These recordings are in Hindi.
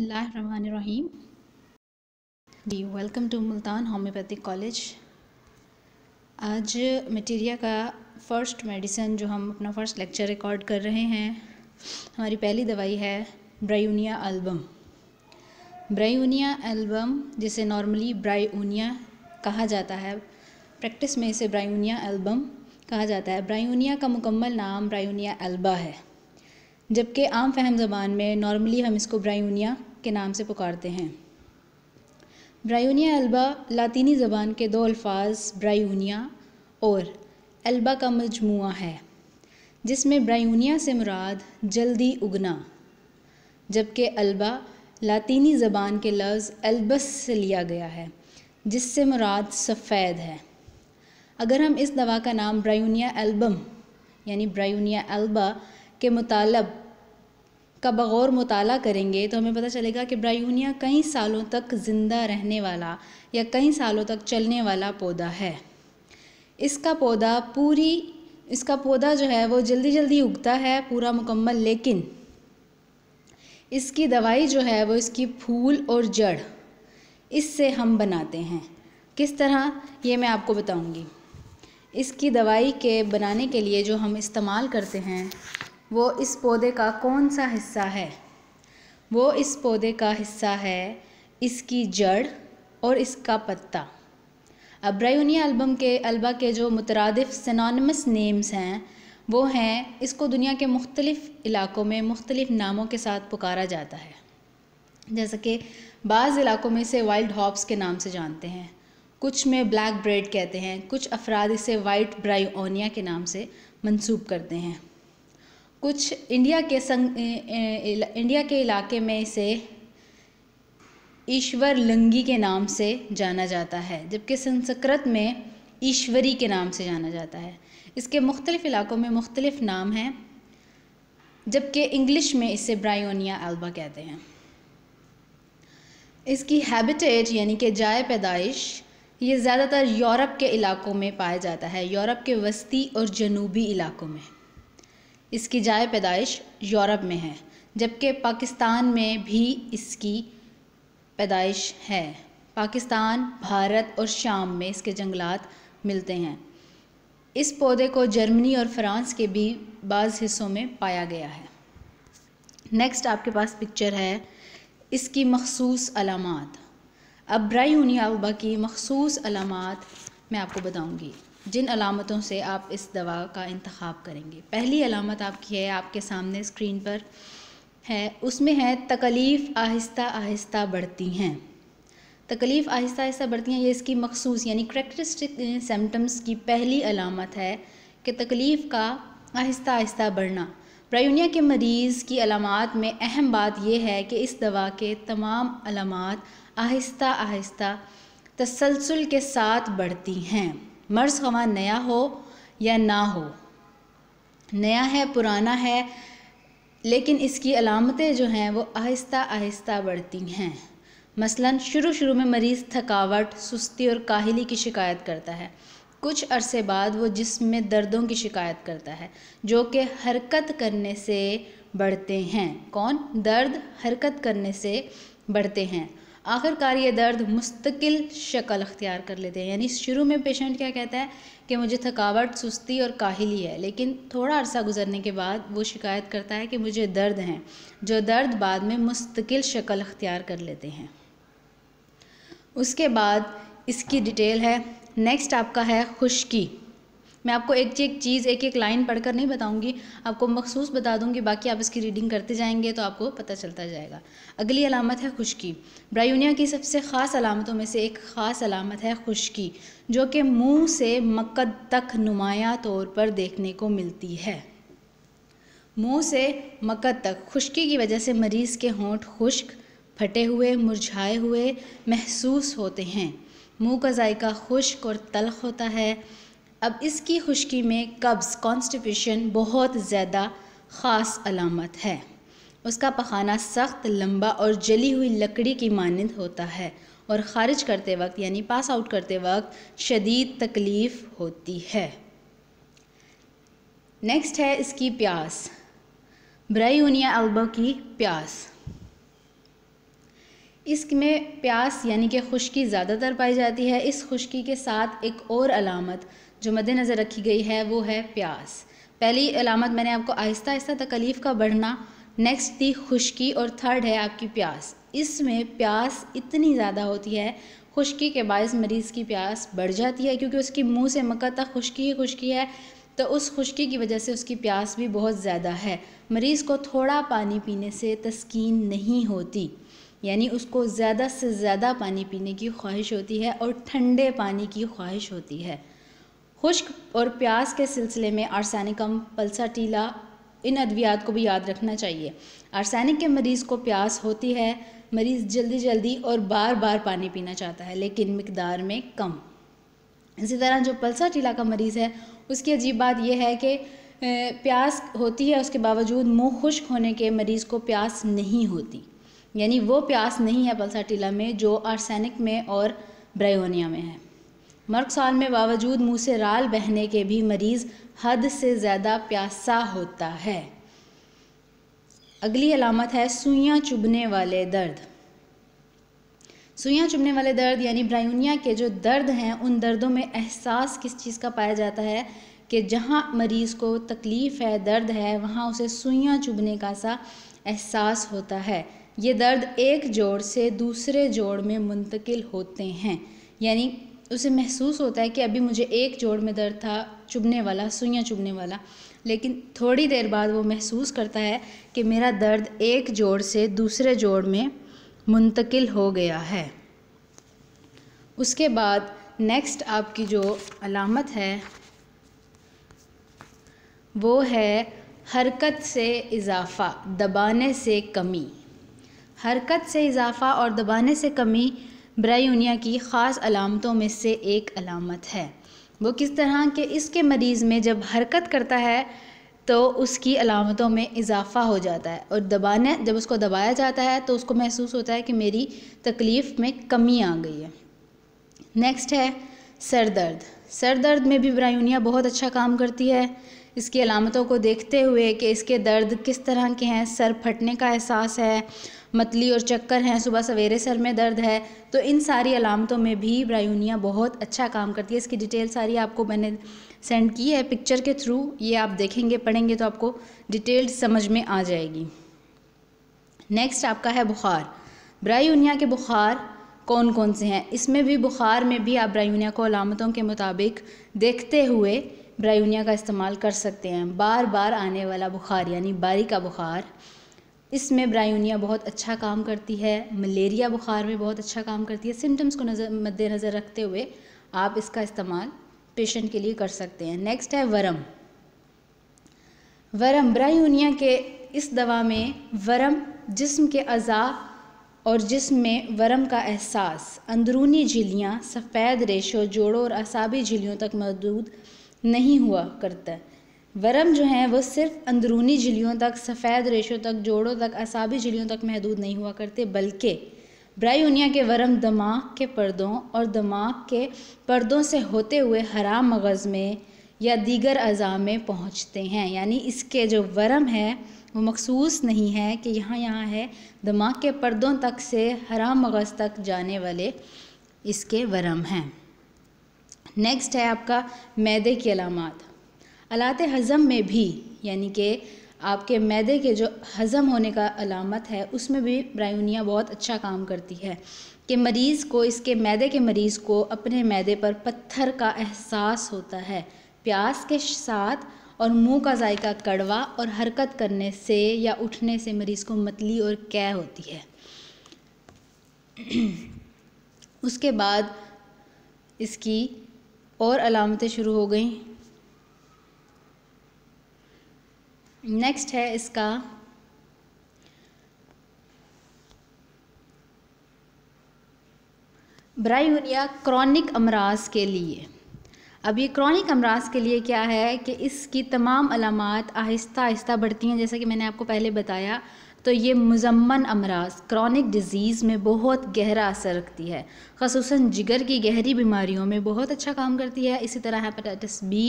Rahim ji welcome to Multan homeopathic college आज मटेरिया का फर्स्ट मेडिसन जो हम अपना फर्स्ट लेक्चर रिकॉर्ड कर रहे हैं हमारी पहली दवाई है ब्रायूनिया एल्बम ब्रायूनिया एल्बम जिसे नॉर्मली ब्रायूनिया कहा जाता है प्रैक्टिस में इसे ब्रायूनिया एल्बम कहा जाता है ब्रायूनिया का मुकम्मल नाम ब्रायूनिया एल्बा है जबकि आम फहम ज़बान में नॉर्मली हम इसको ब्रायूनिया के नाम से पुकारते हैं ब्रायूनिया अल्बा लातीनी ज़बान के दो अल्फाज ब्रायूनिया और एल्बा का मजमू है जिसमें ब्रायूनिया से मुराद जल्दी उगना जबकि अल्बा लातीनी ज़बान के लफ्ज़ एल्बस से लिया गया है जिससे मुराद सफ़ेद है अगर हम इस दवा का नाम ब्रायूनिया एल्बम यानी ब्रायूनिया एल्बा के मुतालब का बगौर मुताला करेंगे तो हमें पता चलेगा कि ब्रायूनिया कई सालों तक ज़िंदा रहने वाला या कई सालों तक चलने वाला पौधा है इसका पौधा पूरी इसका पौधा जो है वो जल्दी जल्दी उगता है पूरा मुकम्मल लेकिन इसकी दवाई जो है वो इसकी फूल और जड़ इससे हम बनाते हैं किस तरह ये मैं आपको बताऊंगी इसकी दवाई के बनाने के लिए जो हम इस्तेमाल करते हैं वो इस पौधे का कौन सा हिस्सा है वो इस पौधे का हिस्सा है इसकी जड़ और इसका पत्ता अब एल्बम के अलबा के जो मुतरद सनानमस नेम्स हैं वो हैं इसको दुनिया के मुख्तलिफ़ इलाकों में मुख्तलिफ़ नामों के साथ पुकारा जाता है जैसा कि बाज़ इलाकों में इसे वाइल्ड हॉप्स के नाम से जानते हैं कुछ में ब्लैक ब्रेड कहते हैं कुछ अफराद इसे वाइट ब्रायोनिया के नाम से मंसूब करते हैं कुछ इंडिया के संग इंडिया के इलाके में इसे ईश्वर लंगी के नाम से जाना जाता है जबकि संस्कृत में ईश्वरी के नाम से जाना जाता है इसके मुख्तलिफ़ इलाकों में मुख्तलिफ़ नाम हैं जबकि इंग्लिश में इसे ब्रायोनिया एल्बा कहते हैं इसकी हैबिटेट यानी कि जाय पैदाइश ये ज़्यादातर यूरोप के इलाकों में पाया जाता है यूरोप के वस्ती और जनूबी इलाकों में इसकी जाय पैदाइश यूरोप में है जबकि पाकिस्तान में भी इसकी पैदाइश है पाकिस्तान भारत और शाम में इसके जंगलात मिलते हैं इस पौधे को जर्मनी और फ्रांस के भी बाज़ हिस्सों में पाया गया है नेक्स्ट आपके पास पिक्चर है इसकी मखसूस अलामत अब्राई ब्रायूनी की मखसूस अलामत मैं आपको बताऊंगी जिन अलामतों से आप इस दवा का इंतखब करेंगे पहली अलामत आपकी है आपके सामने स्क्रीन पर है उसमें है तकलीफ़ आहिस्ता आहिस्ता बढ़ती हैं तकलीफ़ आहिस्ता आहिस्ता बढ़ती हैं ये इसकी मखसूस यानी करेक्टरिस्टिक सिम्टम्स की पहली अलामत है कि तकलीफ़ का आहिस्ता आहिस्ता बढ़ना ब्रायूनिया के मरीज़ की अलामत में अहम बात यह है कि इस दवा के तमाम अलामत आहिस्ता आहिस्ता तसलसल के साथ बढ़ती हैं मर्ज खवा नया हो या ना हो नया है पुराना है लेकिन इसकी अलामतें जो हैं वो आहिस्ता आहिस्ता बढ़ती हैं मसलन शुरू शुरू में मरीज़ थकावट सुस्ती और काहली की शिकायत करता है कुछ अरसे बाद वो जिसम में दर्दों की शिकायत करता है जो कि हरकत करने से बढ़ते हैं कौन दर्द हरकत करने से बढ़ते हैं आखिरकार ये दर्द मुस्तकिल शक्ल अख्तियार कर लेते हैं यानी शुरू में पेशेंट क्या कहता है कि मुझे थकावट सुस्ती और काहली है लेकिन थोड़ा अरसा गुजरने के बाद वो शिकायत करता है कि मुझे दर्द हैं जो दर्द बाद में मुस्तकिल शक्ल अख्तियार कर लेते हैं उसके बाद इसकी डिटेल है नेक्स्ट आपका है खुश्की मैं आपको एक एक चीज़ एक एक लाइन पढ़कर नहीं बताऊंगी आपको मखसूस बता दूंगी बाकी आप इसकी रीडिंग करते जाएंगे तो आपको पता चलता जाएगा अगली अलामत है खुशकी ब्रायूनिया की सबसे ख़ास अलामतों में से एक ख़ास अलामत है खुशकी जो कि मुँह से मकद तक नुमाया तौर पर देखने को मिलती है मुंह से मकद तक खुश्की की वजह से मरीज़ के होंठ खुश्क फटे हुए मुरझाए हुए महसूस होते हैं मुँह का जायका खुश्क और तलख होता है अब इसकी खुश्की में कब्ज़ कॉन्स्टिपेशन बहुत ज़्यादा ख़ास अलामत है उसका पखाना सख्त लंबा और जली हुई लकड़ी की मानंद होता है और ख़ारिज करते वक्त यानी पास आउट करते वक्त शदीद तकलीफ़ होती है नेक्स्ट है इसकी प्यास ब्रायूनिया अल्बा की प्यास इसमें प्यास यानी कि खुश्की ज़्यादातर पाई जाती है इस खुश्की के साथ एक और अलामत जो मद्देनज़र रखी गई है वो है प्यास पहली अलामत मैंने आपको आहिस्ता आहिस्ता तकलीफ़ का बढ़ना नेक्स्ट थी खुश्की और थर्ड है आपकी प्यास इसमें प्यास इतनी ज़्यादा होती है खुश्की के बायस मरीज़ की प्यास बढ़ जाती है क्योंकि उसकी मुंह से मक्का तक खुश्की ही खुश्की है तो उस खुश्की की वजह से उसकी प्यास भी बहुत ज़्यादा है मरीज़ को थोड़ा पानी पीने से तस्कीन नहीं होती यानी उसको ज़्यादा से ज़्यादा पानी पीने की ख्वाहिश होती है और ठंडे पानी की ख्वाहिश होती है खुश्क और प्यास के सिलसिले में आर्सैनिकम टीला इन अद्वियात को भी याद रखना चाहिए आर्सैनिक के मरीज़ को प्यास होती है मरीज़ जल्दी जल्दी और बार बार पानी पीना चाहता है लेकिन मकदार में कम इसी तरह जो पल्सा टीला का मरीज़ है उसकी अजीब बात यह है कि प्यास होती है उसके बावजूद मुंह खुश्क होने के मरीज़ को प्यास नहीं होती यानी वो प्यास नहीं है पल्सा टीला में जो आर्सैनिक में और ब्रायोनिया में है मर्ग साल में बावजूद मुंह से राल बहने के भी मरीज़ हद से ज़्यादा प्यासा होता है अगली अलामत है सुइयाँ चुभने वाले दर्द सुइयाँ चुभने वाले दर्द यानी ब्रायूनिया के जो दर्द हैं उन दर्दों में एहसास किस चीज़ का पाया जाता है कि जहाँ मरीज़ को तकलीफ़ है दर्द है वहाँ उसे सुइयाँ चुभने का सा एहसास होता है ये दर्द एक जोड़ से दूसरे जोड़ में मुंतकिल होते हैं यानी उसे महसूस होता है कि अभी मुझे एक जोड़ में दर्द था चुभने वाला सुइयाँ चुभने वाला लेकिन थोड़ी देर बाद वो महसूस करता है कि मेरा दर्द एक जोड़ से दूसरे जोड़ में मुंतकिल हो गया है उसके बाद नेक्स्ट आपकी जो अलामत है वो है हरकत से इजाफ़ा दबाने से कमी हरकत से इजाफ़ा और दबाने से कमी ब्रायूनिया की ख़ास अलामतों में से एक अलामत है वो किस तरह के इसके मरीज़ में जब हरकत करता है तो उसकी अलामतों में इजाफ़ा हो जाता है और दबाने जब उसको दबाया जाता है तो उसको महसूस होता है कि मेरी तकलीफ़ में कमी आ गई है नेक्स्ट है सर दर्द सर दर्द में भी ब्रायूनिया बहुत अच्छा काम करती है इसकी अलामतों को देखते हुए कि इसके दर्द किस तरह के हैं सर फटने का एहसास है मतली और चक्कर हैं सुबह सवेरे सर में दर्द है तो इन सारी अलामतों में भी ब्रायूनिया बहुत अच्छा काम करती है इसकी डिटेल सारी आपको मैंने सेंड की है पिक्चर के थ्रू ये आप देखेंगे पढ़ेंगे तो आपको डिटेल्ड समझ में आ जाएगी नेक्स्ट आपका है बुखार ब्रायूनिया के बुखार कौन कौन से हैं इसमें भी बुखार में भी आप ब्रायूनिया को अलामतों के मुताबिक देखते हुए ब्रायूनिया का इस्तेमाल कर सकते हैं बार बार आने वाला बुखार यानी बारी का बुखार इसमें ब्रायूनिया बहुत अच्छा काम करती है मलेरिया बुखार में बहुत अच्छा काम करती है सिम्टम्स को नज़र मद्देनज़र रखते हुए आप इसका इस्तेमाल पेशेंट के लिए कर सकते हैं नेक्स्ट है वरम वरम ब्रायूनिया के इस दवा में वरम जिस्म के अज़ा और जिस्म में वरम का एहसास अंदरूनी झिलियाँ सफ़ेद रेशों जोड़ों और असाबी झिलियों तक मौजूद नहीं हुआ करता है वरम जो हैं वो सिर्फ अंदरूनी झिलियों तक सफ़ेद रेशों तक जोड़ों तक असाबी झिलियों तक महदूद नहीं हुआ करते बल्कि ब्रायूनिया के वरम दमाग के पर्दों और दमाग के पर्दों से होते हुए हराम मगज़ में या दीगर अज़ा में पहुँचते हैं यानी इसके जो वरम है वो मखसूस नहीं है कि यहाँ यहाँ है दमाग के पर्दों तक से हराम मगज़ तक जाने वाले इसके वरम हैं नेक्स्ट है आपका मैदे की अलामत अलात हज़म में भी यानी कि आपके मैदे के जो हज़म होने का अलामत है उसमें भी ब्रायूनिया बहुत अच्छा काम करती है कि मरीज़ को इसके मैदे के मरीज़ को अपने मैदे पर पत्थर का एहसास होता है प्यास के साथ और मुंह का जायका कड़वा और हरकत करने से या उठने से मरीज़ को मतली और कै होती है उसके बाद इसकी और अलामतें शुरू हो गई नेक्स्ट है इसका ब्राइहुनिया क्रॉनिक अमराज के लिए अब ये क्रॉनिक अमराज के लिए क्या है कि इसकी तमाम अलामत आहिस्ता आहिस्ता बढ़ती हैं जैसा कि मैंने आपको पहले बताया तो ये मुजम्मन अमराज क्रॉनिक डिज़ीज़ में बहुत गहरा असर रखती है खसूस जिगर की गहरी बीमारियों में बहुत अच्छा काम करती है इसी तरह हेपेटाइटिस बी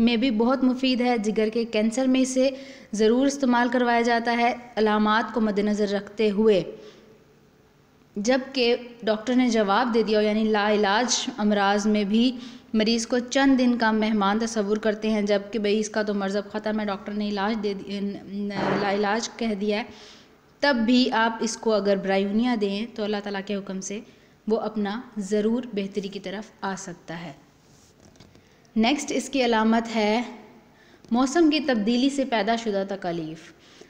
में भी बहुत मुफीद है जिगर के कैंसर में इसे ज़रूर इस्तेमाल करवाया जाता है अलामत को मद्दनज़र रखते हुए जबकि डॉक्टर ने जवाब दे दिया यानी लाइलाज अमराज में भी मरीज़ को चंद दिन का मेहमान तस्वूर करते हैं जबकि भाई इसका तो मरजब ख़त्म है डॉक्टर ने इलाज दे लाइलाज कह दिया है तब भी आप इसको अगर ब्रायूनिया दें तो अल्लाह ताला के हुक्म से वो अपना ज़रूर बेहतरी की तरफ आ सकता है नेक्स्ट इसकी अलामत है मौसम की तब्दीली से पैदा शुदा तकालीफ़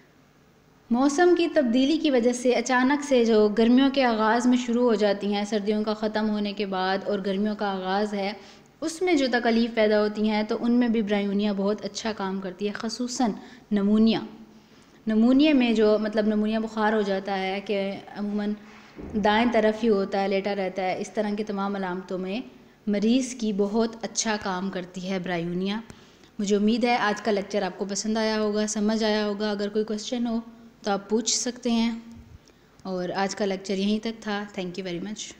मौसम की तब्दीली की वजह से अचानक से जो गर्मियों के आगाज़ में शुरू हो जाती हैं सर्दियों का ख़त्म होने के बाद और गर्मियों का आगाज़ है उसमें जो तकलीफ़ पैदा होती हैं तो उनमें भी ब्रायूनिया बहुत अच्छा काम करती है खसूस नमूनिया नमूनिया में जो मतलब नमूनिया बुखार हो जाता है कि अमूमन दाएँ तरफ ही होता है लेटा रहता है इस तरह के तमाम अलामतों में मरीज़ की बहुत अच्छा काम करती है ब्रायूनिया मुझे उम्मीद है आज का लेक्चर आपको पसंद आया होगा समझ आया होगा अगर कोई क्वेश्चन हो तो आप पूछ सकते हैं और आज का लेक्चर यहीं तक था थैंक यू वेरी मच